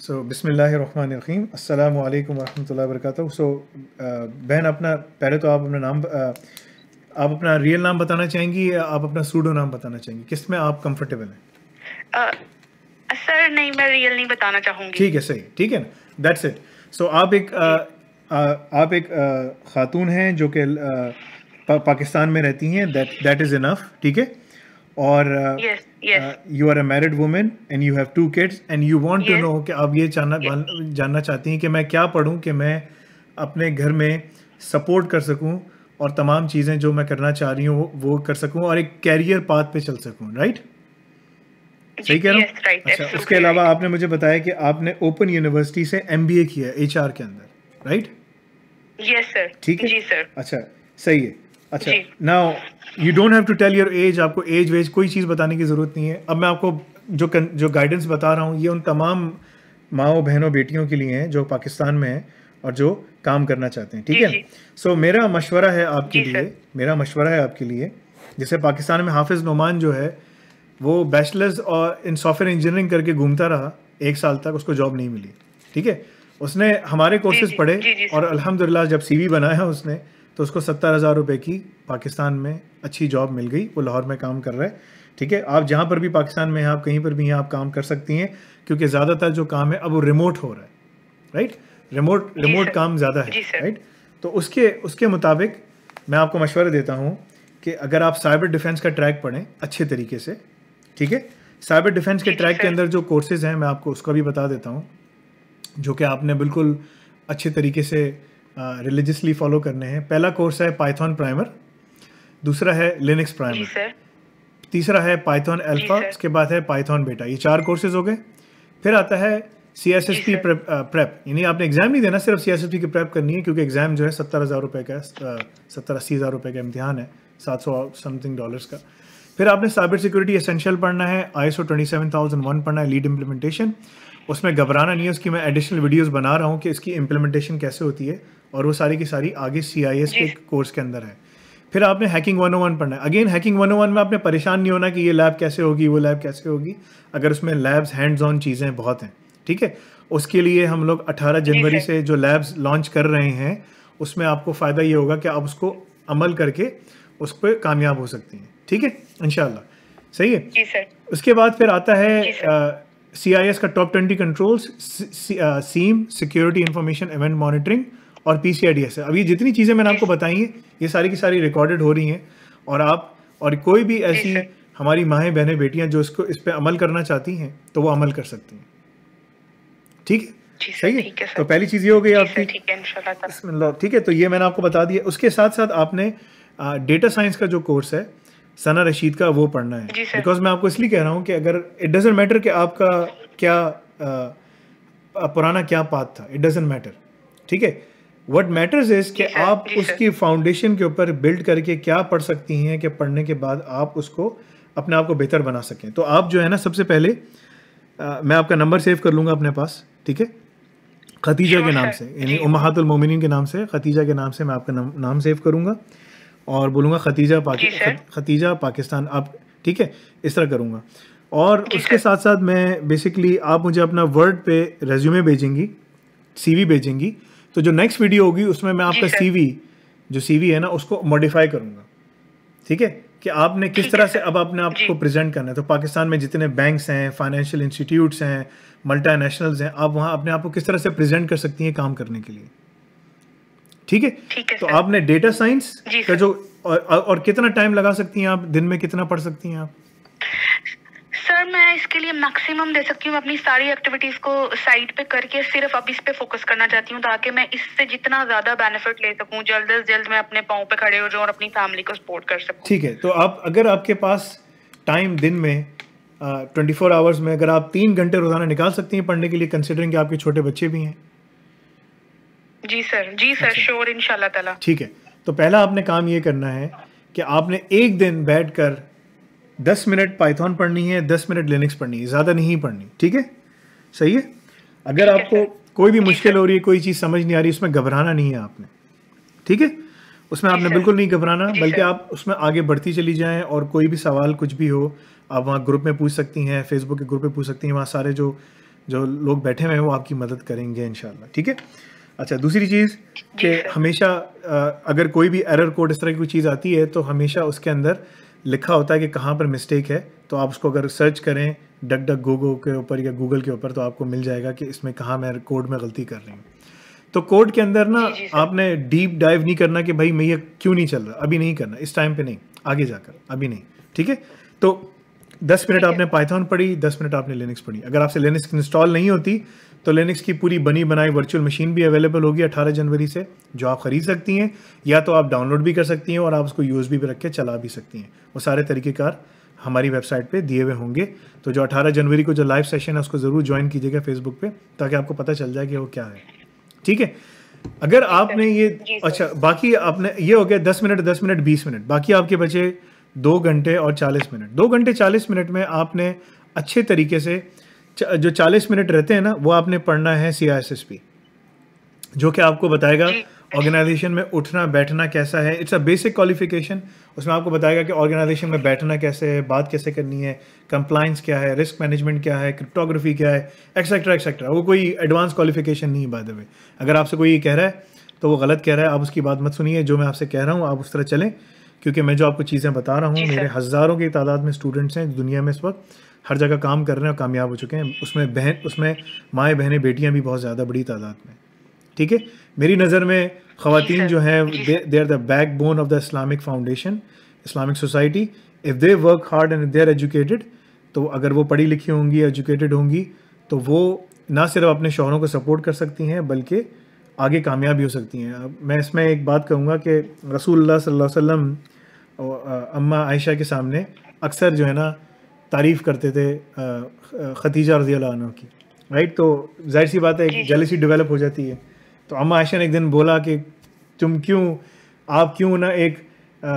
सो Bismillahir Rahmanir Rahim. Assalamu alaikum wa बहन अपना पहले तो आप अपना नाम आप अपना रियल नाम बताना चाहेंगी या आप अपना सूडो नाम बताना चाहेंगी किस में आप कंफर्टेबल हैं सर नहीं मैं रियल नहीं बताना चाहूँगी ठीक है सही ठीक है ना दैट्स इट सो आप एक आ, आप एक आ, खातून हैं जो कि पा, पाकिस्तान में रहती हैं दैट दैट इज़ इनफ ठीक है और you are a married women and you have two kids and you want to know कि आप ये जानना yes. जानना चाहती हैं कि मैं क्या पढ़ूं कि मैं अपने घर में सपोर्ट कर सकूं और तमाम चीज़ें जो मैं करना चाह रही हूँ वो कर सकूं और एक कैरियर पाथ पे चल सकूं राइट सही कह रहा हूँ अच्छा उसके अलावा आपने मुझे बताया कि आपने ओपन यूनिवर्सिटी से एम किया एच के अंदर राइट यस सर ठीक है जी सर अच्छा सही है अच्छा now you don't have to tell your age आपको एज वेज कोई चीज़ बताने की ज़रूरत नहीं है अब मैं आपको जो जो गाइडेंस बता रहा हूँ ये उन तमाम माओ बहनों बेटियों के लिए हैं जो पाकिस्तान में हैं और जो काम करना चाहते हैं ठीक है सो so, मेरा मशवरा है आपके लिए मेरा मशवरा है आपके लिए जैसे पाकिस्तान में हाफिज़ नुमान जो है वो बैचलर्स और इन सॉफ्टवेयर इंजीनियरिंग करके घूमता रहा एक साल तक उसको जॉब नहीं मिली ठीक है उसने हमारे कोर्सेज पढ़े और अलहमदिल्ला जब सीवी बनाया उसने तो उसको सत्तर हज़ार रुपये की पाकिस्तान में अच्छी जॉब मिल गई वो लाहौर में काम कर रहा है ठीक है आप जहाँ पर भी पाकिस्तान में हैं आप कहीं पर भी हैं आप काम कर सकती हैं क्योंकि ज़्यादातर जो काम है अब वो रिमोट हो रहा है राइट रिमोट रिमोट काम ज़्यादा है राइट तो उसके उसके मुताबिक मैं आपको मशवरा देता हूँ कि अगर आप साइबर डिफेंस का ट्रैक पढ़ें अच्छे तरीके से ठीक है साइबर डिफेंस के ट्रैक के अंदर जो कोर्सेज हैं मैं आपको उसका भी बता देता हूँ जो कि आपने बिल्कुल अच्छे तरीके से रिलीजियसली फॉलो करने हैं पहला कोर्स है पाइथन प्राइमर दूसरा है लिनक्स प्राइमर तीसरा है पाइथन अल्फा उसके बाद है पाइथन बेटा ये चार कोर्सेज हो गए फिर आता है C S S P prep यानी आपने एग्जाम नहीं देना सिर्फ सी एस एस पी की प्रेप करनी है क्योंकि एग्जाम जो है सत्तर हज़ार रुपये का सत्तर अस्सी हज़ार रुपये का इम्तिहान है सात सौ समथिंग डॉलर्स का फिर आपने साइबर सिक्योरिटी एसेंशियल पढ़ना है I S O twenty seven thousand one पढ़ना है लीड इम्प्लीमेंटेशन उसमें घबराना नहीं है उसकी मैं एडिशनल वीडियोस बना रहा हूँ कि इसकी इम्प्लीमेंटेशन कैसे होती है और वो सारी की सारी आगे सी आई एस के कोर्स के अंदर है फिर आपने हैकिंग वन वन पढ़ना है अगेन हैकिंग वन वन में आपने परेशान नहीं होना कि ये लैब कैसे होगी वो लैब कैसे होगी अगर उसमें लैब्स हैंड्स ऑन चीज़ें बहुत हैं ठीक है उसके लिए हम लोग 18 जनवरी से जो लैब्स लॉन्च कर रहे हैं उसमें आपको फ़ायदा ये होगा कि आप उसको अमल करके उस पर कामयाब हो सकती हैं ठीक है इन सही है उसके बाद फिर आता है सीआईएस का top twenty controls SIEM security information event monitoring और पी है अब ये जितनी चीज़ें मैंने आपको बताई हैं ये सारी की सारी रिकॉर्डेड हो रही हैं और आप और कोई भी ऐसी हमारी माएँ बहनें बेटियाँ जो इसको इस पर अमल करना चाहती हैं तो वो अमल कर सकती हैं ठीक है सही है तो पहली चीज़ ये हो गई आपकी ठीक है तो ये मैंने आपको बता दिया उसके साथ साथ आपने डेटा साइंस का जो कोर्स है सना रशीद का वो पढ़ना है बिकॉज मैं आपको इसलिए कह रहा हूँ कि अगर इट डजेंट मैटर कि आपका क्या आ, पुराना क्या पात था इट डजेंट मैटर ठीक है वट मैटर्स इज कि आप उसकी फाउंडेशन के ऊपर बिल्ड करके क्या पढ़ सकती हैं कि पढ़ने के बाद आप उसको अपने आप को बेहतर बना सकें तो आप जो है ना सबसे पहले आ, मैं आपका नंबर सेव कर लूँगा अपने पास ठीक है खतीजा के नाम से यानी उमहातुल मोमिन के नाम से खतीजा के नाम से मैं आपका नाम, नाम सेव करूँगा और बोलूँगा खतीजा पाकि खतीजा पाकिस्तान आप ठीक है इस तरह करूँगा और उसके साथ साथ मैं बेसिकली आप मुझे अपना वर्ड पे रेज्यूमे भेजेंगी सीवी भेजेंगी तो जो नेक्स्ट वीडियो होगी उसमें मैं आपका सीवी जो सीवी है ना उसको मॉडिफाई करूँगा ठीक है कि आपने किस तरह से अब अपने आप को प्रेजेंट करना है तो पाकिस्तान में जितने बैंक्स हैं फाइनेंशियल इंस्टीट्यूट्स हैं मल्टा हैं आप वहाँ अपने आप को किस तरह से प्रेजेंट कर सकती हैं काम करने के लिए ठीक है तो सर. आपने डेटा साइंस का जो और, और कितना टाइम लगा सकती हैं आप दिन में कितना पढ़ सकती हैं आप सर मैं इसके लिए मैक्सिमम दे सकती हूँ अपनी सारी एक्टिविटीज को साइड पे करके सिर्फ अब इस पे फोकस करना चाहती हूँ ताकि मैं इससे जितना ज्यादा बेनिफिट ले सकूँ जल्द अज जल्द मैं अपने पाओ पे खड़े हो जाऊँ और अपनी फैमिली को सपोर्ट कर सकूँ ठीक है तो आप अगर आपके पास टाइम दिन में ट्वेंटी फोर आवर्स में अगर आप तीन घंटे रोजाना निकाल सकती हैं पढ़ने के लिए कंसिडरिंग आपके छोटे बच्चे भी हैं जी सर जी सर अच्छा। श्योर इनशाला ताला ठीक है तो पहला आपने काम ये करना है कि आपने एक दिन बैठ कर दस मिनट पाइथन पढ़नी है दस मिनट लिनिक्स पढ़नी है ज़्यादा नहीं पढ़नी ठीक है सही है अगर आपको कोई भी मुश्किल हो रही है कोई चीज़ समझ नहीं आ रही उसमें घबराना नहीं है आपने ठीक है उसमें आपने बिल्कुल नहीं घबराना बल्कि आप उसमें आगे बढ़ती चली जाएं और कोई भी सवाल कुछ भी हो आप वहाँ ग्रुप में पूछ सकती हैं फेसबुक के ग्रुप में पूछ सकती हैं वहाँ सारे जो जो लोग बैठे हुए हैं वो आपकी मदद करेंगे इन ठीक है अच्छा दूसरी चीज़ कि हमेशा अगर कोई भी एरर कोड इस तरह की कोई चीज़ आती है तो हमेशा उसके अंदर लिखा होता है कि कहाँ पर मिस्टेक है तो आप उसको अगर सर्च करें डक डक गूगो के ऊपर या गूगल के ऊपर तो आपको मिल जाएगा कि इसमें कहाँ मैं कोड में गलती कर रही हूँ तो कोड के अंदर ना जी जी आपने डीप डाइव नहीं करना कि भाई मैं ये क्यों नहीं चल रहा अभी नहीं करना इस टाइम पे नहीं आगे जाकर अभी नहीं ठीक है तो दस मिनट आपने पाइथन पढ़ी दस मिनट आपने लिनक्स पढ़ी अगर आपसे लिनक्स इंस्टॉल नहीं होती तो लिनक्स की पूरी बनी बनाई वर्चुअल मशीन भी अवेलेबल होगी 18 जनवरी से जो आप ख़रीद सकती हैं या तो आप डाउनलोड भी कर सकती हैं और आप उसको यूज़ भी रख के चला भी सकती हैं वो सारे तरीक़ेकार हमारी वेबसाइट पे दिए हुए होंगे तो जो 18 जनवरी को जो लाइव सेशन है उसको ज़रूर ज्वाइन कीजिएगा फेसबुक पे ताकि आपको पता चल जाए कि वो क्या है ठीक है अगर आपने ये अच्छा बाकी आपने ये हो गया दस मिनट दस मिनट बीस मिनट बाकी आपके बचे दो घंटे और चालीस मिनट दो घंटे चालीस मिनट में आपने अच्छे तरीके से जो 40 मिनट रहते हैं ना वो आपने पढ़ना है सी जो कि आपको बताएगा ऑर्गेनाइजेशन में उठना बैठना कैसा है इट्स अ बेसिक क्वालिफिकेशन उसमें आपको बताएगा कि ऑर्गेनाइजेशन में बैठना कैसे है बात कैसे करनी है कंप्लाइंस क्या है रिस्क मैनेजमेंट क्या है क्रिप्टोग्राफी क्या है एक्सेट्रा एक्सेट्रा वो कोई एडवांस क्वालिफिकेशन नहीं बाय द वे अगर आपसे कोई कह रहा है तो वो गलत कह रहा है आप उसकी बात मत सुनिए जो मैं आपसे कह रहा हूँ आप उस तरह चलें क्योंकि मैं जो आपको चीज़ें बता रहा हूँ मेरे हज़ारों की तादाद में स्टूडेंट्स हैं दुनिया में इस वक्त हर जगह काम कर रहे हैं और कामयाब हो चुके हैं उसमें बहन उसमें माएँ बहनें बेटियाँ भी बहुत ज़्यादा बड़ी तादाद में ठीक है मेरी नज़र में खातन जो हैं they are the backbone of the Islamic foundation Islamic society if they work hard and they are educated तो अगर वो पढ़ी लिखी होंगी एजुकेटेड होंगी तो वो ना सिर्फ अपने शोहरों को सपोर्ट कर सकती हैं बल्कि आगे कामयाबी हो सकती हैं मैं इसमें एक बात कहूँगा कि रसूल सल्लल्लाहु अलैहि वसल्लम अम्मा आयशा के सामने अक्सर जो है ना तारीफ़ करते थे खतीजा रजी अल्लाह की राइट तो जाहिर सी बात है एक जलसी डेवलप हो जाती है तो अम्मा आयशा ने एक दिन बोला कि तुम क्यों आप क्यों ना एक आ,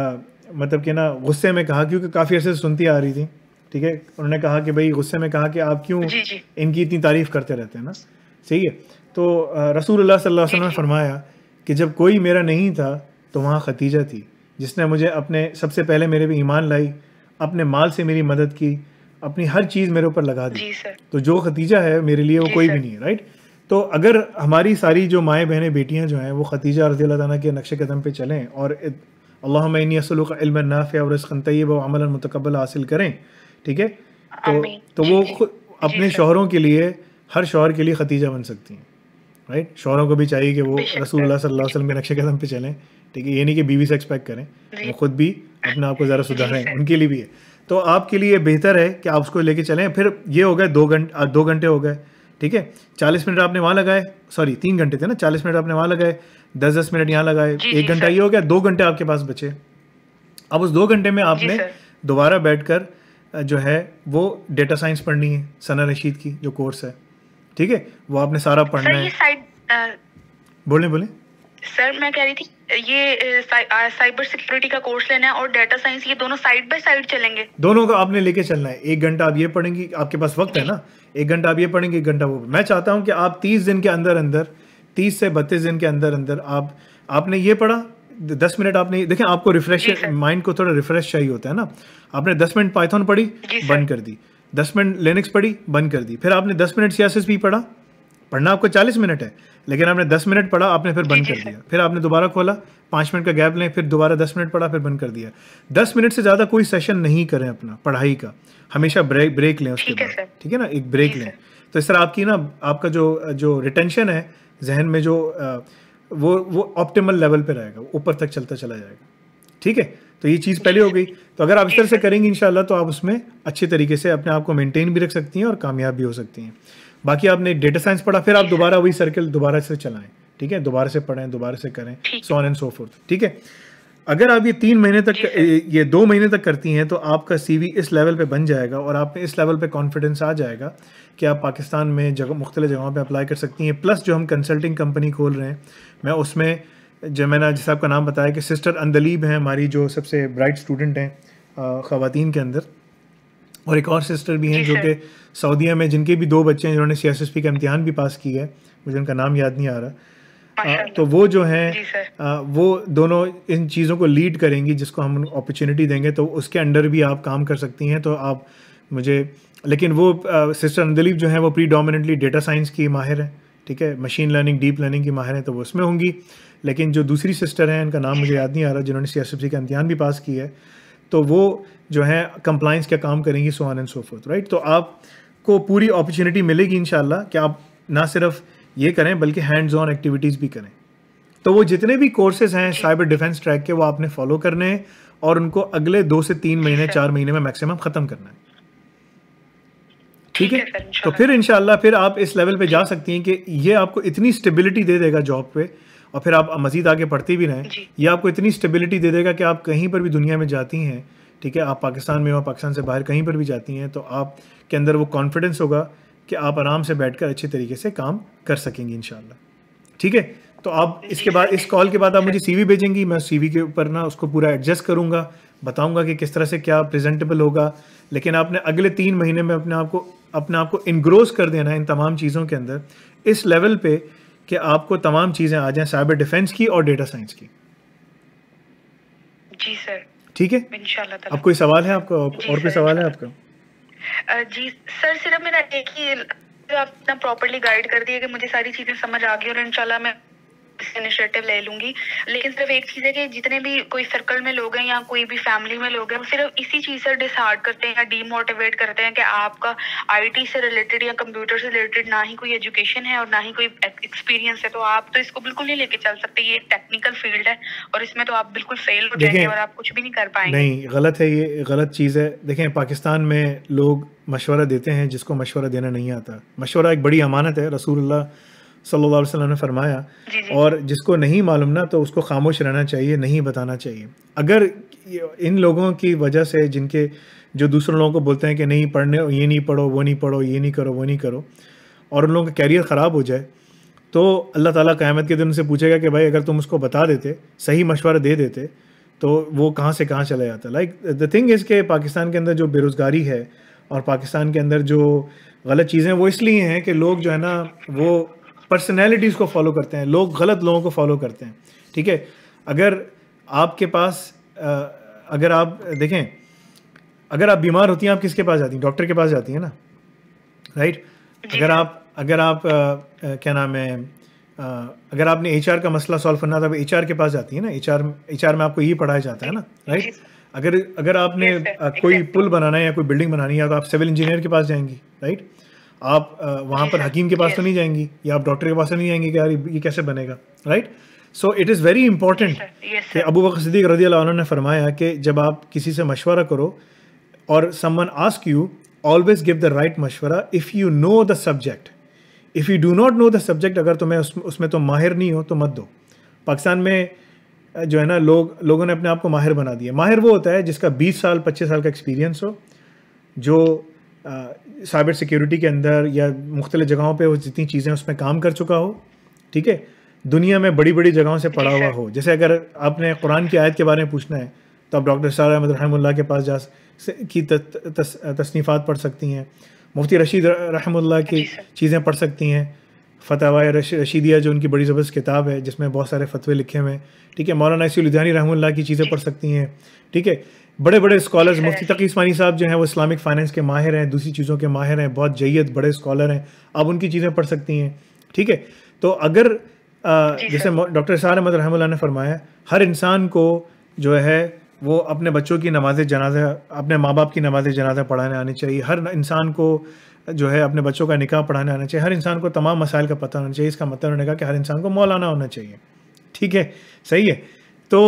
मतलब कि ना गुस्से में कहा क्योंकि काफ़ी अरसे सुनती आ रही थी ठीक है उन्होंने कहा कि भाई गुस्से में कहा कि आप क्यों इनकी इतनी तारीफ़ करते रहते हैं ना सही है तो रसूल सल्लल्लाहु ने फरमाया कि जब कोई मेरा नहीं था तो वहाँ खतीजा थी जिसने मुझे अपने सबसे पहले मेरे पे ईमान लाई अपने माल से मेरी मदद की अपनी हर चीज़ मेरे ऊपर लगा दी तो जो खतीजा है मेरे लिए वो कोई भी नहीं है राइट तो अगर हमारी सारी जो माएँ बहनें बेटियाँ जो हैं वो खतीजा रजी अल्लाह के नक्श कदम पे चलें और अल्लाफ़ और रस्कन तयब अमल मतकबल हासिल करें ठीक है तो तो वो अपने शोहरों के लिए हर शोहर के लिए खतीजा बन सकती हैं राइट शोरों को भी चाहिए कि वो रसूलुल्लाह सल्लल्लाहु अलैहि वसल्लम के नक्शे कदम पे चलें ठीक है ये नहीं कि बीवी से एक्सपेक्ट करें वो खुद भी अपने आप को ज़रा सुधारें उनके लिए भी है तो आपके लिए बेहतर है कि आप उसको लेके चलें फिर ये हो गए दो घंटे दो घंटे हो गए ठीक है चालीस मिनट आपने वहाँ लगाए सॉरी तीन घंटे थे ना चालीस मिनट आपने वहाँ लगाए दस दस मिनट यहाँ लगाए एक घंटा ये हो गया दो घंटे आपके पास बचे अब उस दो घंटे में आपने दोबारा बैठ कर जो है वो डेटा साइंस पढ़नी है सना रशीद की जो कोर्स है ठीक है वो आपने सारा पढ़ना है बोले बोले सर मैं कह रही थी ये साइबर uh, सिक्योरिटी uh, का कोर्स लेना है और डेटा साइंस ये दोनों साइड बाय साइड चलेंगे दोनों का आपने लेके चलना है एक घंटा आप ये पढ़ेंगी आपके पास वक्त है ना एक घंटा आप ये पढ़ेंगे एक घंटा वो मैं चाहता हूँ कि आप तीस दिन के अंदर अंदर तीस से बत्तीस दिन के अंदर अंदर आप आपने ये पढ़ा दस मिनट आपने देखें आपको रिफ्रेश माइंड को थोड़ा रिफ्रेश चाहिए होता है ना आपने दस मिनट पाइथन पढ़ी बंद कर दी दस मिनट लेनिक्स पढ़ी बंद कर दी फिर आपने दस मिनट सी भी पढ़ा पढ़ना आपको चालीस मिनट है लेकिन आपने दस मिनट पढ़ा आपने फिर बंद कर दिया फिर आपने दोबारा खोला पाँच मिनट का गैप लें फिर दोबारा दस मिनट पढ़ा फिर बंद कर दिया दस मिनट से ज़्यादा कोई सेशन नहीं करें अपना पढ़ाई का हमेशा ब्रेक ब्रेक लें उसके बाद ठीक है ना एक ब्रेक लें तो इस तरह आपकी ना आपका जो जो रिटेंशन है जहन में जो वो वो ऑप्टिमल लेवल पर रहेगा ऊपर तक चलता चला जाएगा ठीक है तो ये चीज़ पहले हो गई तो अगर आप इस तरह से करेंगे इन तो आप उसमें अच्छे तरीके से अपने आप को मेनटेन भी रख सकती हैं और कामयाब भी हो सकती हैं बाकी आपने डेटा साइंस पढ़ा फिर आप दोबारा वही सर्कल दोबारा से चलाएं ठीक है दोबारा से पढ़ें दोबारा से करें so on and so forth ठीक है अगर आप ये तीन महीने तक ये दो महीने तक करती हैं तो आपका सीवी इस लेवल पे बन जाएगा और आप इस लेवल पे कॉन्फिडेंस आ जाएगा कि आप पाकिस्तान में जगह मुख्तलि जगहों पे अप्लाई कर सकती हैं प्लस जो हम कंसल्टिंग कंपनी खोल रहे हैं मैं उसमें जो मैंने जैसे आपका नाम बताया कि सिस्टर अंदलीब हैं हमारी जो सबसे ब्राइट स्टूडेंट हैं ख़वान के अंदर और एक और सिस्टर भी हैं जो कि सऊदीया में जिनके भी दो बच्चे हैं जिन्होंने सी एस एस पी का इम्तहान भी पास किया है मुझे उनका नाम याद नहीं आ रहा आ, तो वो जो हैं वो दोनों इन चीज़ों को लीड करेंगी जिसको हम अपॉर्चुनिटी देंगे तो उसके अंडर भी आप काम कर सकती हैं तो आप मुझे लेकिन वो आ, सिस्टर अंदलीब जो हैं वो प्री डेटा साइंस की माहिर हैं ठीक है मशीन लर्निंग डीप लर्निंग की माहिर हैं तो वो उसमें होंगी लेकिन जो दूसरी सिस्टर हैं इनका नाम मुझे याद नहीं आ रहा जिन्होंने सी एस एफ सी का इम्तिहान भी पास किया है तो वो जो है कंप्लाइंस का काम करेंगी सोहान एंड सोफोर्थ राइट तो आपको पूरी अपॉर्चुनिटी मिलेगी इन कि आप ना सिर्फ ये करें बल्कि हैंड्स ऑन एक्टिविटीज़ भी करें तो वो जितने भी कोर्सेज हैं साइबर डिफेंस ट्रैक के वो आपने फॉलो करने हैं और उनको अगले दो से तीन महीने चार महीने में मैक्सिमम ख़त्म करना है ठीक है तो फिर इनशाला फिर आप इस लेवल पे जा सकती हैं कि ये आपको इतनी स्टेबिलिटी दे देगा जॉब पे और फिर आप मज़ीद आगे पढ़ती भी रहें ये आपको इतनी स्टेबिलिटी दे देगा कि आप कहीं पर भी दुनिया में जाती हैं ठीक है आप पाकिस्तान में हो पाकिस्तान से बाहर कहीं पर भी जाती हैं तो आप के अंदर वो कॉन्फिडेंस होगा कि आप आराम से बैठकर अच्छे तरीके से काम कर सकेंगी इन ठीक है तो आप इसके बाद इस कॉल के बाद आप मुझे सीवी भेजेंगी मैं सीवी के ऊपर ना उसको पूरा एडजस्ट करूँगा बताऊंगा कि किस तरह से क्या प्रेजेंटेबल होगा लेकिन आपने अगले तीन महीने में अपने आप को अपने आप को इनग्रोस कर देना है इन तमाम चीज़ों के अंदर इस लेवल पे कि आपको तमाम चीज़ें आ जाएं साइबर डिफेंस की और डेटा साइंस की जी सर ठीक है अब कोई सवाल है आपका और कोई सवाल है आपका जी सर सिर्फ मेरा एक ही आप इतना प्रॉपरली गाइड कर दिए कि मुझे सारी चीज़ें समझ आ गई और इंशाल्लाह मैं इनिशिएटिव ले लूंगी लेकिन सिर्फ एक चीज़ है कि जितने भी कोई सर्कल में लोग हैं या कोई भी फैमिली में लोग हैं वो सिर्फ इसी चीज़ से डिसहार्ड करते हैं या डीमोटिवेट करते हैं कि आपका आईटी से रिलेटेड या कंप्यूटर से रिलेटेड ना ही कोई एजुकेशन है और ना ही कोई एक्सपीरियंस है तो आप तो इसको बिल्कुल नहीं लेके चल सकते ये टेक्निकल फील्ड है और इसमें तो आप बिल्कुल फेल हो जाएंगे और आप कुछ भी नहीं कर पाएंगे नहीं गलत है ये गलत चीज़ है देखें पाकिस्तान में लोग मशवरा देते हैं जिसको मशवरा देना नहीं आता मशवरा एक बड़ी अमानत है रसूलुल्लाह सल्लल्लाहु अलैहि वसल्लम ने फरमाया और जिसको नहीं मालूम ना तो उसको खामोश रहना चाहिए नहीं बताना चाहिए अगर इन लोगों की वजह से जिनके जो दूसरे लोगों को बोलते हैं कि नहीं पढ़ने ये नहीं पढ़ो वो नहीं पढ़ो ये नहीं करो वो नहीं करो और उन लोगों का कैरियर ख़राब हो जाए तो अल्लाह ताला क़यामत के दिन उनसे पूछेगा कि भाई अगर तुम उसको बता देते सही मशवरा दे देते तो वो कहाँ से कहाँ चला जाता लाइक द थिंग इज़ के पाकिस्तान के अंदर जो बेरोज़गारी है और पाकिस्तान के अंदर जो गलत चीज़ें वो इसलिए हैं कि लोग जो है ना वो पर्सनैलिटीज़ को फॉलो करते हैं लोग गलत लोगों को फॉलो करते हैं ठीक है अगर आपके पास अगर आप देखें अगर आप बीमार होती हैं आप किसके पास जाती हैं डॉक्टर के पास जाती हैं ना राइट अगर आप अगर आप क्या नाम है अगर आपने एच का मसला सॉल्व करना था एच तो के पास जाती है ना एच आर में आपको ये पढ़ाया जाता है ना राइट अगर अगर आपने कोई पुल बनाना है या कोई बिल्डिंग बनानी है तो आप सिविल इंजीनियर के पास जाएंगी राइट आप वहाँ पर हकीम के पास तो नहीं जाएंगी या आप डॉक्टर के पास तो नहीं जाएंगी कि यार ये कैसे बनेगा right so it is very important कि अबू बकर सिद्दीक रजी ने फरमाया कि जब आप किसी से मशवरा करो और someone ask you always give the right मशवरा if you know the subject if you do not know the subject अगर तुम्हें उस, उसमें तो माहिर नहीं हो तो मत दो पाकिस्तान में जो है ना लोग लोगों ने अपने आप को माहिर बना दिया माहिर वो होता है जिसका 20 साल 25 साल का एक्सपीरियंस हो जो साइबर सिक्योरिटी के अंदर या मुख्तलि जगहों पर जितनी चीज़ें उसमें काम कर चुका हो ठीक है दुनिया में बड़ी बड़ी जगहों से पढ़ा हुआ हो जैसे अगर आपने कुरान की आयत के बारे में पूछना है तो आप डॉक्टर सारा अहमद रहमुल्ला के पास जा की तसनीफ़ात पढ़ सकती हैं मुफ्ती रशीद रहमुल्ला की चीज़ें पढ़ सकती हैं फतवा रशीदिया जो उनकी बड़ी ज़बरदस्त किताब है जिसमें बहुत सारे फतवे लिखे हुए हैं ठीक है मौलाना इसी लुधियानी रहमुल्ला की चीज़ें पढ़ सकती हैं ठीक है बड़े बड़े स्कॉलर्स मुफ्ती तकी इस्मानी साहब जो हैं वो इस्लामिक फाइनेंस के माहिर हैं दूसरी चीज़ों के माहिर हैं बहुत जैयत बड़े स्कॉलर हैं आप उनकी चीज़ें पढ़ सकती हैं ठीक है तो अगर आ, जैसे डॉक्टर सार अहमद रहमुल्ला ने फरमाया हर इंसान को जो है वो अपने बच्चों की नमाज जनाजा अपने माँ बाप की नमाज जनाजा पढ़ाने आनी चाहिए हर इंसान को जो है अपने बच्चों का निकाह पढ़ाने आना चाहिए हर इंसान को तमाम मसाइल का पता होना चाहिए इसका मतलब उन्होंने कहा कि हर इंसान को मौलाना होना चाहिए ठीक है सही है तो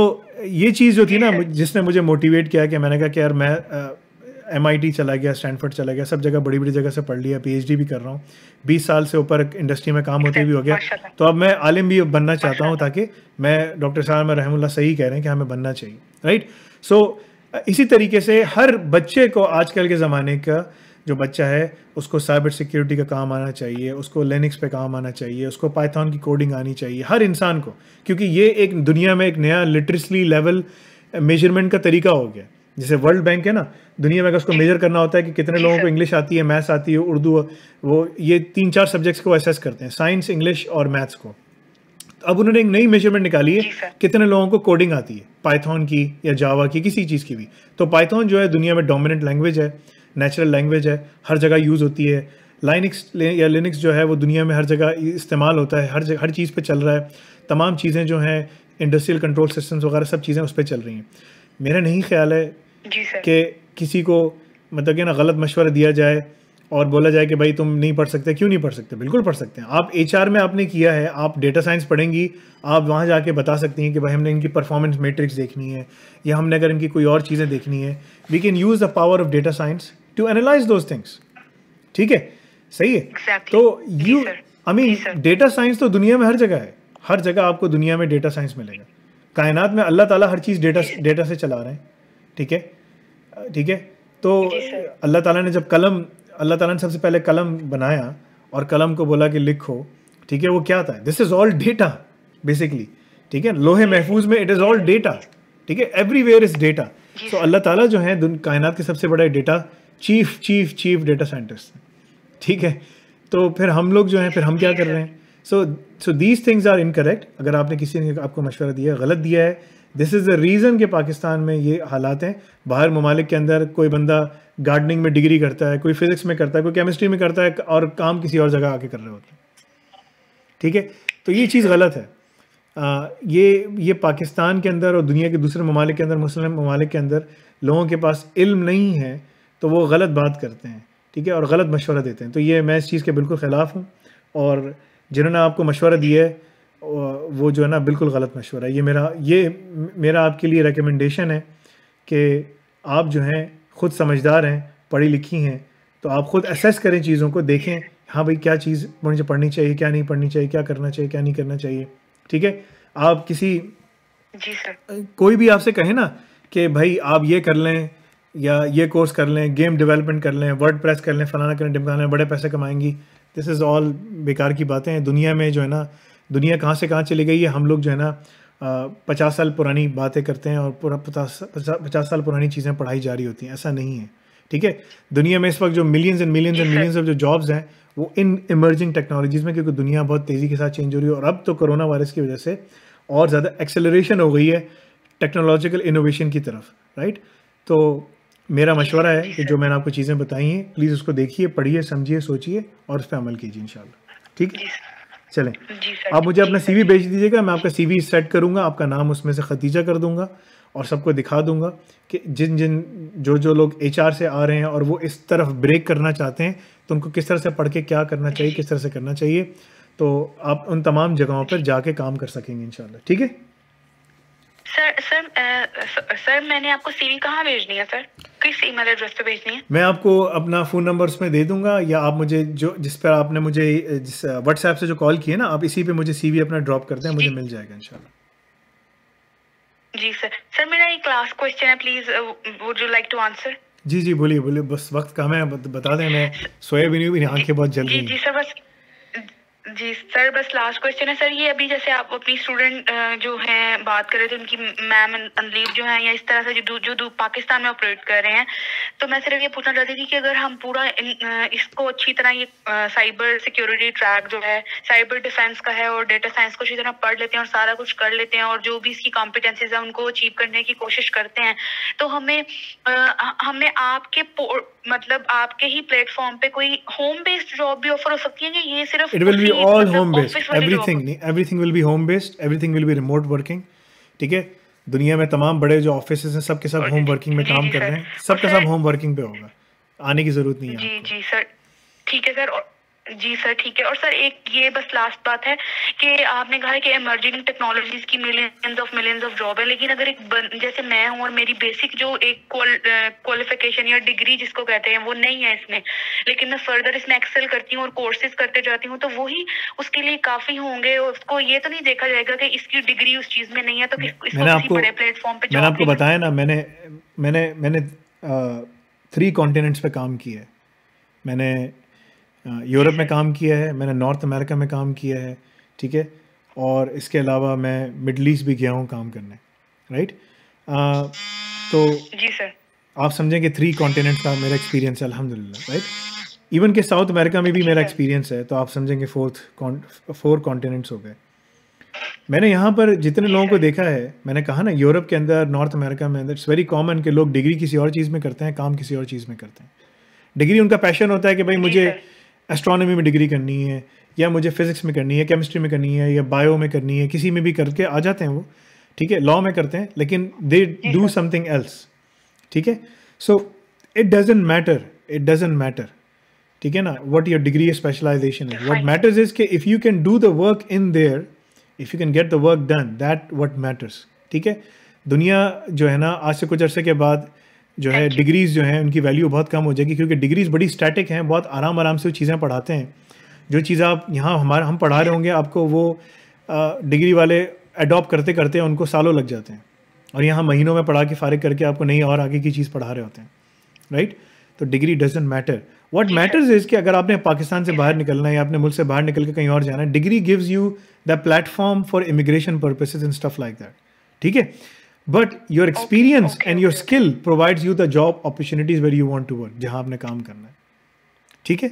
ये चीज़ जो थी ना जिसने मुझे मोटिवेट किया कि मैंने कहा कि यार मैं एम uh, चला गया स्टैंडफर्ड चला गया सब जगह बड़ी बड़ी जगह से पढ़ लिया पी भी कर रहा हूँ बीस साल से ऊपर इंडस्ट्री में काम होते भी हो गया तो अब मैं आलिम भी बनना चाहता हूँ ताकि मैं डॉक्टर साहब रहमुल्ला सही कह रहे हैं कि हाँ, हमें बनना चाहिए राइट सो so, इसी तरीके से हर बच्चे को आजकल के ज़माने का जो बच्चा है उसको साइबर सिक्योरिटी का काम आना चाहिए उसको लेनिक्स पे काम आना चाहिए उसको पाइथन की कोडिंग आनी चाहिए हर इंसान को क्योंकि ये एक दुनिया में एक नया लिटरेसी लेवल मेजरमेंट का तरीका हो गया जैसे वर्ल्ड बैंक है ना दुनिया में अगर उसको मेजर करना होता है कि कितने लोगों को इंग्लिश आती है मैथ्स आती है उर्दू वो ये तीन चार सब्जेक्ट्स को असेस करते हैं साइंस इंग्लिश और मैथ्स को तो अब उन्होंने एक नई मेजरमेंट निकाली है कितने लोगों को कोडिंग आती है पाइथन की या जावा की किसी चीज़ की भी तो पाइथन जो है दुनिया में डोमिनेंट लैंग्वेज है नेचुरल लैंग्वेज है हर जगह यूज़ होती है लाइनिक्स या लिनिक्स जो है वो दुनिया में हर जगह इस्तेमाल होता है हर जगह हर चीज़ पे चल रहा है तमाम चीज़ें जो हैं इंडस्ट्रियल कंट्रोल सिस्टम्स वगैरह सब चीज़ें उस पर चल रही हैं मेरा नहीं ख्याल है कि किसी को मतलब कि ना गलत मशवरा दिया जाए और बोला जाए कि भाई तुम नहीं पढ़ सकते क्यों नहीं पढ़ सकते बिल्कुल पढ़ सकते हैं आप एच में आपने किया है आप डेटा साइंस पढ़ेंगी आप वहाँ जाके बता सकती हैं कि भाई हमने इनकी परफॉर्मेंस मेट्रिक्स देखनी है या हमने अगर इनकी कोई और चीज़ें देखनी है we can use the power of data science to analyse दो थिंग्स ठीक है सही है exactly. तो you I mean data science तो दुनिया में हर जगह है हर जगह आपको दुनिया में डेटा साइंस मिलेगा कायनात में अल्लाह ताला हर चीज़ डेटा डेटा से चला रहे हैं ठीक है ठीक है तो अल्लाह ताला ने जब कलम अल्लाह ताला ने सबसे पहले कलम बनाया और कलम को बोला कि लिखो ठीक है वो क्या था this is all data basically ठीक है लोहे महफूज में इट इज़ ऑल डेटा ठीक है एवरीवेयर इज़ डेटा तो अल्लाह ताला जो है कायनात के सबसे बड़ा data chief chief chief data scientist ठीक है तो फिर हम लोग जो हैं फिर हम क्या कर रहे हैं so so these things are incorrect अगर आपने किसी ने आपको मशवरा दिया गलत दिया है दिस इज़ द रीज़न कि पाकिस्तान में ये हालात हैं बाहर ममालिक के अंदर कोई बंदा गार्डनिंग में डिग्री करता है कोई फिज़िक्स में करता है कोई केमिस्ट्री में करता है और काम किसी और जगह आके कर रहे होते हैं ठीक है तो ये चीज़ गलत है आ, ये ये पाकिस्तान के अंदर और दुनिया के दूसरे ममालिक के अंदर मुस्लिम ममालिक के अंदर लोगों के पास इल्म नहीं है तो वो गलत बात करते हैं ठीक है और गलत मशवरा देते हैं तो ये मैं इस चीज़ के बिल्कुल ख़िलाफ़ हूँ और जिन्होंने आपको मशवरा दिया है वो जो है ना बिल्कुल गलत मशवरा है ये मेरा ये मेरा आपके लिए रिकमेंडेशन है कि आप जो हैं खुद समझदार हैं पढ़ी लिखी हैं तो आप खुद असेस करें चीज़ों को देखें हाँ भाई क्या चीज़ मुझे पढ़नी चाहिए क्या नहीं पढ़नी चाहिए क्या करना चाहिए क्या नहीं करना चाहिए ठीक है आप किसी जी सर कोई भी आपसे कहे ना कि भाई आप ये कर लें या ये कोर्स कर लें गेम डेवलपमेंट कर लें वर्ड प्रेस कर लें फलाना करें डिमकाना बड़े पैसे कमाएंगी दिस इज़ ऑल बेकार की बातें हैं दुनिया में जो है ना दुनिया कहाँ से कहाँ चली गई है हम लोग जो है ना पचास साल पुरानी बातें करते हैं और पूरा पचास पचास साल पुरानी चीज़ें पढ़ाई जा रही होती हैं ऐसा नहीं है ठीक है दुनिया में इस वक्त जो millions and millions and millions of जो जॉब्स हैं वो इन इमर्जिंग टेक्नोलॉजीज़ में क्योंकि दुनिया बहुत तेज़ी के साथ चेंज हो रही है और अब तो कोरोना वायरस की वजह से और ज़्यादा एक्सेलरेशन हो गई है टेक्नोलॉजिकल इनोवेशन की तरफ राइट तो मेरा मशवरा है कि जो मैंने आपको चीज़ें बताई हैं प्लीज़ उसको देखिए पढ़िए समझिए सोचिए और उस पर अमल कीजिए इन ठीक है चलें आप मुझे अपना सीवी भेज दीजिएगा मैं आपका सीवी सेट करूंगा आपका नाम उसमें से खतीजा कर दूंगा और सबको दिखा दूंगा कि जिन जिन जो जो लोग एच से आ रहे हैं और वो इस तरफ ब्रेक करना चाहते हैं तो उनको किस तरह से पढ़ के क्या करना चाहिए किस तरह से करना चाहिए तो आप उन तमाम जगहों पर जाके काम कर सकेंगे इनशाला ठीक है सर सर आ, सर मैंने आपको सीवी कहाँ भेजनी है सर किस ईमेल एड्रेस पे भेजनी है मैं आपको अपना फ़ोन नंबर उसमें दे दूंगा या आप मुझे जो जिस पर आपने मुझे व्हाट्सएप uh, से जो कॉल किया ना आप इसी पे मुझे सीवी अपना ड्रॉप करते हैं मुझे मिल जाएगा इंशाल्लाह जी सर सर मेरा एक लास्ट क्वेश्चन है please would you like to answer जी जी बोलिए बोलिए बस वक्त कम है बता दें मैं सोया भी नहीं आंखें बहुत जल्दी जी जी सर बस जी सर बस लास्ट क्वेश्चन है सर ये अभी जैसे आप अपनी स्टूडेंट जो हैं बात कर रहे थे उनकी मैम अनलीव जो है या इस तरह से जो जो पाकिस्तान में ऑपरेट कर रहे हैं तो मैं सिर्फ ये पूछना चाहती थी कि अगर हम पूरा इन, इसको अच्छी तरह ये साइबर सिक्योरिटी ट्रैक जो है साइबर डिफेंस का है और डेटा साइंस को अच्छी तरह पढ़ लेते हैं और सारा कुछ कर लेते हैं और जो भी इसकी कॉम्पिटेंसीज है उनको अचीव करने की कोशिश करते हैं तो हमें हमें आपके मतलब आपके ही प्लेटफॉर्म पे कोई होम बेस्ड जॉब भी ऑफर हो सकती है ये सिर्फ ऑल होम बेस्ड एवरीथिंग नहीं everything will be home based everything will be remote working ठीक है दुनिया में तमाम बड़े जो ऑफिस हैं सबके सब होम वर्किंग में काम कर रहे हैं सबके सब होम वर्किंग पे होगा आने की जरूरत नहीं है जी सर ठीक है सर जी सर ठीक है और सर एक ये बस लास्ट बात है कि आपने कहा है कि एमर्जिंग टेक्नोलॉजीज की millions of millions of job है लेकिन अगर एक बन, जैसे मैं हूँ और मेरी बेसिक जो एक क्वालिफिकेशन या डिग्री जिसको कहते हैं वो नहीं है इसमें लेकिन मैं फर्दर इसमें एक्सेल करती हूँ और कोर्सेज करते जाती हूँ तो वही उसके लिए काफी होंगे उसको ये तो नहीं देखा जाएगा कि इसकी डिग्री उस चीज में नहीं है तो मैंने आपको प्लेटफॉर्म पे मैंने आपको बताया ना मैंने मैंने मैंने थ्री कॉन्टिनेंट्स पे काम किया है मैंने हाँ, यूरोप में काम किया है मैंने नॉर्थ अमेरिका में काम किया है ठीक है और इसके अलावा मैं मिडल ईस्ट भी गया हूँ काम करने राइट आ, तो जी सर आप समझेंगे थ्री कॉन्टिनेंट का मेरा एक्सपीरियंस है अलहमदिल्ला राइट इवन के साउथ अमेरिका में भी मेरा एक्सपीरियंस है तो आप समझेंगे फोर्थ फोर कॉन्टिनेंट्स हो गए मैंने यहाँ पर जितने लोगों को देखा है मैंने कहा ना यूरोप के अंदर नॉर्थ अमेरिका में अंदर इट्स वेरी कॉमन कि लोग डिग्री किसी और चीज़ में करते हैं काम किसी और चीज़ में करते हैं डिग्री उनका पैशन होता है कि भाई मुझे एस्ट्रोनॉमी में डिग्री करनी है या मुझे फिज़िक्स में करनी है केमिस्ट्री में करनी है या बायो में करनी है किसी में भी करके आ जाते हैं वो ठीक है लॉ में करते हैं लेकिन दे डू समथिंग एल्स ठीक है so it doesn't matter it doesn't matter ठीक है ना वट योर डिग्री स्पेशलाइजेशन है वट मैटर्स इज के if you can do the work in there if you can get the work done that what matters ठीक है दुनिया जो है ना आज से कुछ अरसे के बाद जो है डिग्रीज जो है उनकी वैल्यू बहुत कम हो जाएगी क्योंकि डिग्रीज बड़ी स्टैटिक हैं बहुत आराम आराम से वो चीज़ें पढ़ाते हैं जो चीज़ आप यहाँ हमारे हम पढ़ा रहे होंगे आपको वो डिग्री वाले अडोप्ट करते करते उनको सालों लग जाते हैं और यहाँ महीनों में पढ़ा के फारिग करके आपको नई और आगे की चीज़ पढ़ा रहे होते हैं राइट तो degree doesn't matter what matters is कि अगर आपने पाकिस्तान से बाहर निकलना है या आपने मुल्क से बाहर निकल के कहीं और जाना है degree gives you the platform for immigration purposes in stuff like that ठीक है but your experience and your skill provides you the job opportunities where you want to work जहां आपने काम करना है ठीक है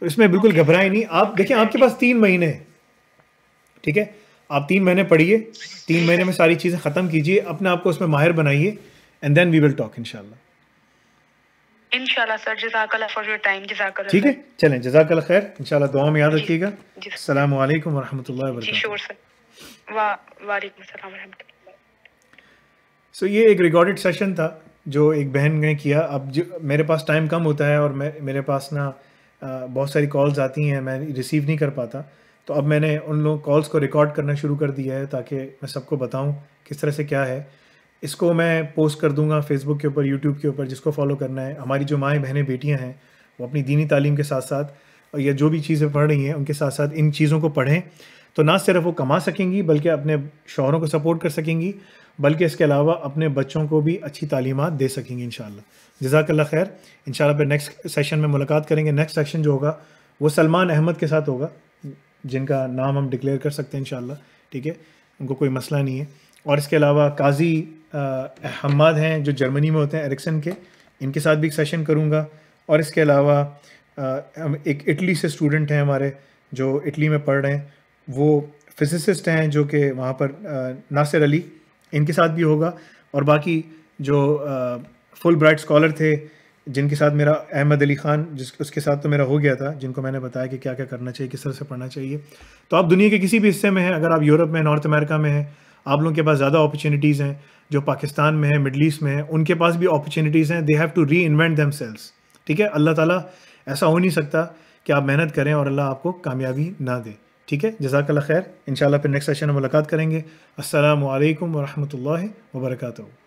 तो इसमें बिल्कुल okay. घबराए okay. नहीं आप देखिए आपके पास तीन महीने हैं ठीक है आप तीन महीने पढ़िए तीन महीने में सारी चीज़ें ख़त्म कीजिए अपने आप को उसमें माहिर बनाइए and then we will talk इनशाला ठीक है चलें जजाकल खैर इनशाला दुआ में याद रखिएगा अल्लाम वरहमल वर्क सो so, ये एक रिकॉर्डेड सेशन था जो एक बहन ने किया अब जो मेरे पास टाइम कम होता है और मैं मेरे पास ना बहुत सारी कॉल्स आती हैं मैं रिसीव नहीं कर पाता तो अब मैंने उन लोग कॉल्स को रिकॉर्ड करना शुरू कर दिया है ताकि मैं सबको बताऊं किस तरह से क्या है इसको मैं पोस्ट कर दूंगा फेसबुक के ऊपर यूट्यूब के ऊपर जिसको फॉलो करना है हमारी जो माएँ बहनें बेटियाँ हैं वो अपनी दीनी तालीम के साथ साथ या जो भी चीज़ें पढ़ रही हैं उनके साथ साथ इन चीज़ों को पढ़ें तो ना सिर्फ वो कमा सकेंगी बल्कि अपने शोहरों को सपोर्ट कर सकेंगी बल्कि इसके अलावा अपने बच्चों को भी अच्छी तालीमत दे सकेंगी इन जजाकल्ला खैर इन फिर नेक्स्ट सेशन में मुलाकात करेंगे नेक्स्ट सेशन जो होगा वो सलमान अहमद के साथ होगा जिनका नाम हम डिक्लेयर कर सकते हैं इन ठीक है उनको कोई मसला नहीं है और इसके अलावा काजी अहमद हैं जो जर्मनी में होते हैं एरिक्सन के इनके साथ भी एक सेशन करूँगा और इसके अलावा एक इटली से स्टूडेंट हैं हमारे जो इटली में पढ़ रहे हैं वो फिजिसिस्ट हैं जो कि वहाँ पर नासिर अली इनके साथ भी होगा और बाकी जो फुल ब्राइट स्कॉलर थे जिनके साथ मेरा अहमद अली ख़ान जिस उसके साथ तो मेरा हो गया था जिनको मैंने बताया कि क्या क्या करना चाहिए किस तरह से पढ़ना चाहिए तो आप दुनिया के किसी भी हिस्से में हैं अगर आप यूरोप में नॉर्थ अमेरिका में हैं आप लोगों के पास ज़्यादा अपॉर्चुनिटीज़ हैं जो पाकिस्तान में है मिडल ईस्ट में है उनके पास भी अपॉर्चुनिटीज़ हैं they have to reinvent themselves ठीक है अल्लाह ताला ऐसा हो नहीं सकता कि आप मेहनत करें और अल्लाह आपको कामयाबी ना दे ठीक है जजाकल्ला खैर इन फिर नेक्स्ट सेशन में मुलाकात करेंगे असल वरहमल वर्का